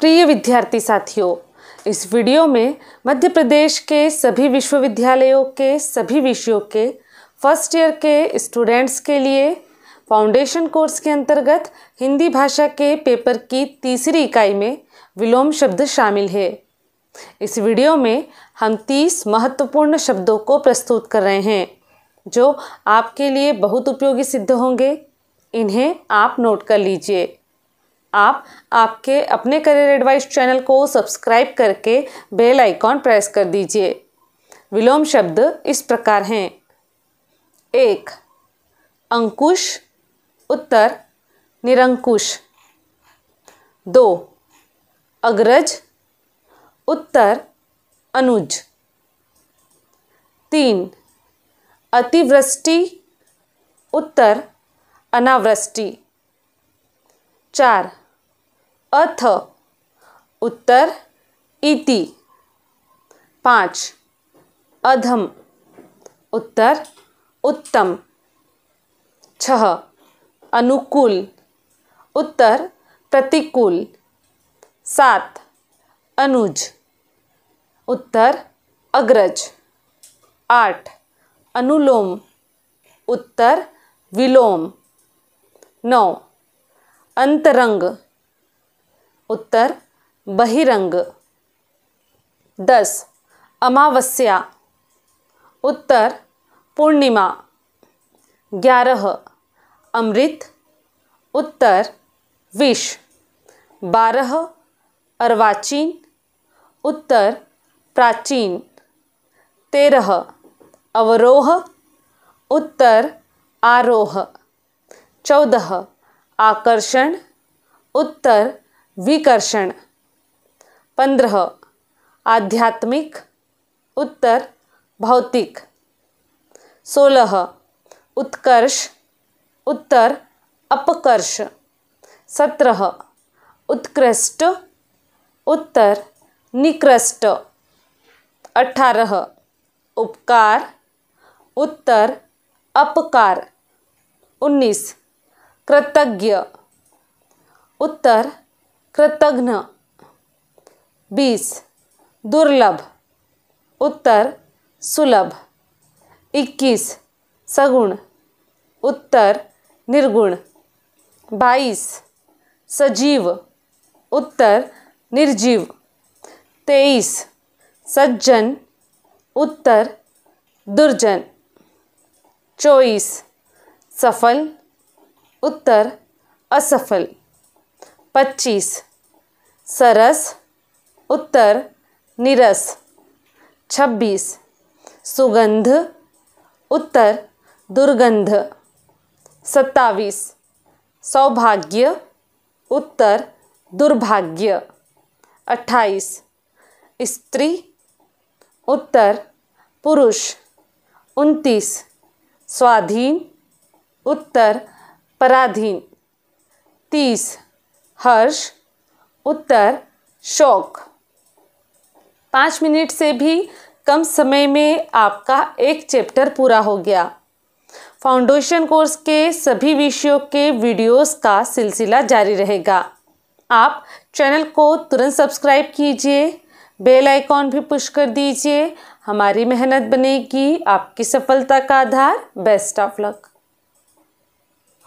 प्रिय विद्यार्थी साथियों इस वीडियो में मध्य प्रदेश के सभी विश्वविद्यालयों के सभी विषयों के फर्स्ट ईयर के स्टूडेंट्स के लिए फाउंडेशन कोर्स के अंतर्गत हिंदी भाषा के पेपर की तीसरी इकाई में विलोम शब्द शामिल है इस वीडियो में हम तीस महत्वपूर्ण शब्दों को प्रस्तुत कर रहे हैं जो आपके लिए बहुत उपयोगी सिद्ध होंगे इन्हें आप नोट कर लीजिए आप आपके अपने करियर एडवाइस चैनल को सब्सक्राइब करके बेल आइकॉन प्रेस कर दीजिए विलोम शब्द इस प्रकार हैं एक अंकुश उत्तर निरंकुश दो अग्रज उत्तर अनुज तीन अतिवृष्टि उत्तर अनावृष्टि चार अथ उत्तर इति पाँच अधम उत्तर उत्तम छह अनुकूल उत्तर प्रतिकूल सात अनुज उत्तर अग्रज आठ अनुलोम उत्तर विलोम नौ अंतरंग उत्तर बहिरंग दस अमावस्या उत्तर पूर्णिमा ग्यारह अमृत उत्तर विष बारह अर्वाचीन उत्तर प्राचीन तेरह अवरोह उत्तर आरोह चौदह आकर्षण उत्तर विकर्षण पंद्रह आध्यात्मिक उत्तर भौतिक सोलह उत्कर्ष उत्तर अपकर्ष सत्रह उत्कृष्ट उत्तर निकृष्ट अठारह उपकार उत्तर अपकार उन्नीस कृतज्ञ उत्तर कृतघ्न बीस दुर्लभ उत्तर सुलभ इक्कीस सगुण उत्तर निर्गुण बाईस सजीव उत्तर निर्जीव तेईस सज्जन उत्तर दुर्जन चौबीस सफल उत्तर असफल पच्चीस सरस उत्तर निरस छब्बीस सुगंध उत्तर दुर्गंध सत्ताईस सौभाग्य उत्तर दुर्भाग्य अट्ठाईस स्त्री उत्तर पुरुष उनतीस स्वाधीन उत्तर पराधीन तीस हर्ष उत्तर शौक पाँच मिनट से भी कम समय में आपका एक चैप्टर पूरा हो गया फाउंडेशन कोर्स के सभी विषयों के वीडियोस का सिलसिला जारी रहेगा आप चैनल को तुरंत सब्सक्राइब कीजिए बेल आइकॉन भी पुश कर दीजिए हमारी मेहनत बनेगी आपकी सफलता का आधार बेस्ट ऑफ लक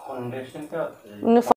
फाउंडेशन